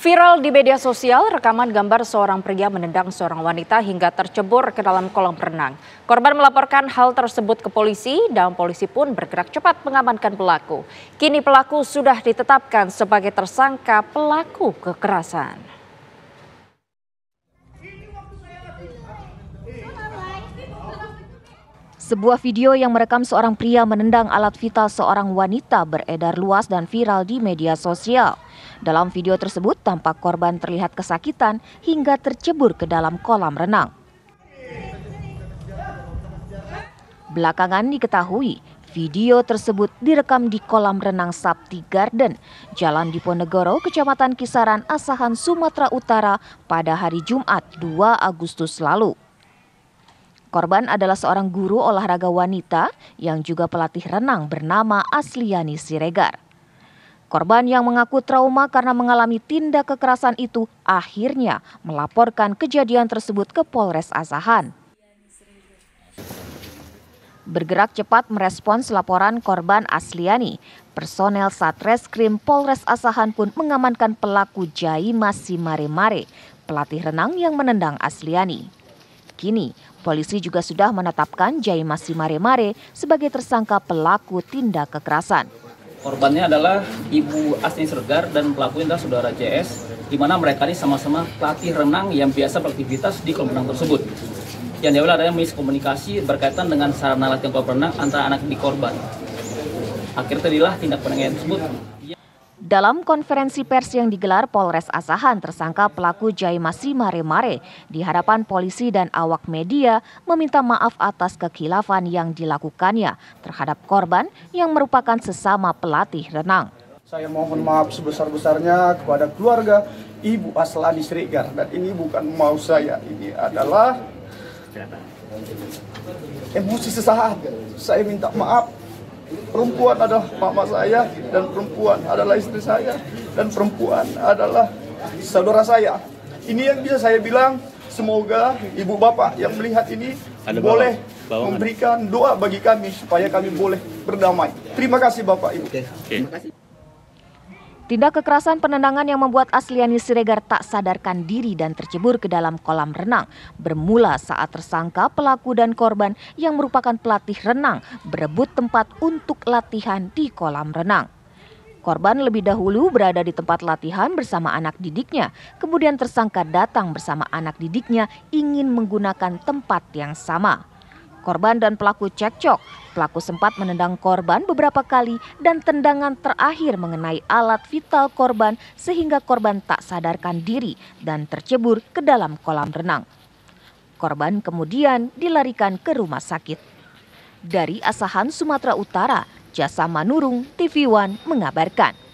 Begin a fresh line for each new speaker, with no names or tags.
Viral di media sosial, rekaman gambar seorang pria menendang seorang wanita hingga tercebur ke dalam kolam renang. Korban melaporkan hal tersebut ke polisi dan polisi pun bergerak cepat mengamankan pelaku. Kini pelaku sudah ditetapkan sebagai tersangka pelaku kekerasan. Sebuah video yang merekam seorang pria menendang alat vital seorang wanita beredar luas dan viral di media sosial. Dalam video tersebut tampak korban terlihat kesakitan hingga tercebur ke dalam kolam renang. Belakangan diketahui, video tersebut direkam di kolam renang Sapti Garden, Jalan Diponegoro, Kecamatan Kisaran, Asahan, Sumatera Utara pada hari Jumat 2 Agustus lalu. Korban adalah seorang guru olahraga wanita yang juga pelatih renang bernama Asliani Siregar. Korban yang mengaku trauma karena mengalami tindak kekerasan itu akhirnya melaporkan kejadian tersebut ke Polres Asahan. Bergerak cepat merespons laporan korban Asliani, personel Satreskrim Polres Asahan pun mengamankan pelaku Jaima Simare-Mare, pelatih renang yang menendang Asliani. Kini, polisi juga sudah menetapkan Jaimasi Mare-Mare sebagai tersangka pelaku tindak kekerasan.
Korbannya adalah Ibu Asni Sergar dan pelakunya adalah saudara JS, di mana mereka ini sama-sama pelatih renang yang biasa beraktivitas di kolam renang tersebut. Yang diawali adanya miskomunikasi berkaitan dengan sarana latihan kolam renang antara anak di korban. Akhirnya terjadilah tindak penganiayaan tersebut.
Dalam konferensi pers yang digelar Polres Asahan, tersangka pelaku jai Masih Mare-Mare di hadapan polisi dan awak media meminta maaf atas kekhilafan yang dilakukannya terhadap korban yang merupakan sesama pelatih renang.
Saya mohon maaf sebesar-besarnya kepada keluarga Ibu Aslani Sregar dan ini bukan mau saya, ini adalah emosi sesaat. Saya minta maaf Perempuan adalah mama saya dan perempuan adalah istri saya dan perempuan adalah saudara saya. Ini yang bisa saya bilang semoga ibu bapak yang melihat ini Ada boleh memberikan doa bagi kami supaya kami boleh berdamai. Terima kasih bapak ibu. Okay. Okay. Terima kasih.
Tindak kekerasan penendangan yang membuat Asliani Siregar tak sadarkan diri dan tercebur ke dalam kolam renang bermula saat tersangka pelaku dan korban yang merupakan pelatih renang berebut tempat untuk latihan di kolam renang. Korban lebih dahulu berada di tempat latihan bersama anak didiknya. Kemudian tersangka datang bersama anak didiknya ingin menggunakan tempat yang sama. Korban dan pelaku cekcok. Pelaku sempat menendang korban beberapa kali dan tendangan terakhir mengenai alat vital korban sehingga korban tak sadarkan diri dan tercebur ke dalam kolam renang. Korban kemudian dilarikan ke rumah sakit. Dari Asahan, Sumatera Utara, Jasa Manurung, TV One mengabarkan.